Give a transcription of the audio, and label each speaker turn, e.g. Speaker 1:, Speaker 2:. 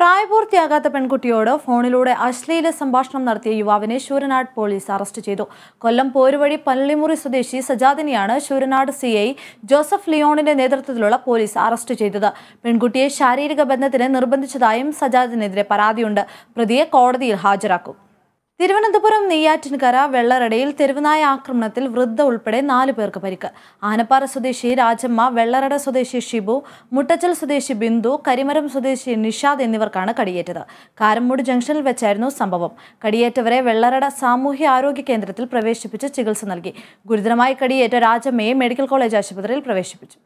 Speaker 1: പ്രായപൂർത്തിയാകാത്ത പെൺകുട്ടിയോട് ഫോണിലൂടെ അശ്ലീല സംഭാഷണം നടത്തിയ യുവാവിനെ ശൂരനാട് പോലീസ് അറസ്റ്റ് ചെയ്തു കൊല്ലം പോരുവഴി പള്ളിമുറി സ്വദേശി സജാദിനെയാണ് ശൂരനാട് സി ഐ ജോസഫ് ലിയോണിന്റെ നേതൃത്വത്തിലുള്ള പോലീസ് അറസ്റ്റ് ചെയ്തത് പെൺകുട്ടിയെ ശാരീരിക ബന്ധത്തിന് നിർബന്ധിച്ചതായും സജാദിനെതിരെ പരാതിയുണ്ട് പ്രതിയെ കോടതിയിൽ ഹാജരാക്കും തിരുവനന്തപുരം നെയ്യാറ്റിൻകര വെള്ളറടയിൽ തെരുവനായ ആക്രമണത്തിൽ വൃദ്ധ ഉൾപ്പെടെ നാലു പേർക്ക് പരിക്ക് ആനപ്പാറ സ്വദേശി രാജമ്മ വെള്ളറട സ്വദേശി ഷിബു മുട്ടച്ചൽ സ്വദേശി ബിന്ദു കരിമരം സ്വദേശി നിഷാദ് എന്നിവർക്കാണ് കടിയേറ്റത് കാരമ്മൂട് ജംഗ്ഷനിൽ വെച്ചായിരുന്നു സംഭവം കടിയേറ്റവരെ വെള്ളറട സാമൂഹ്യ ആരോഗ്യ കേന്ദ്രത്തിൽ പ്രവേശിപ്പിച്ച് ചികിത്സ നൽകി ഗുരുതരമായി കടിയേറ്റ രാജമ്മയെ മെഡിക്കൽ കോളേജ് ആശുപത്രിയിൽ പ്രവേശിപ്പിച്ചു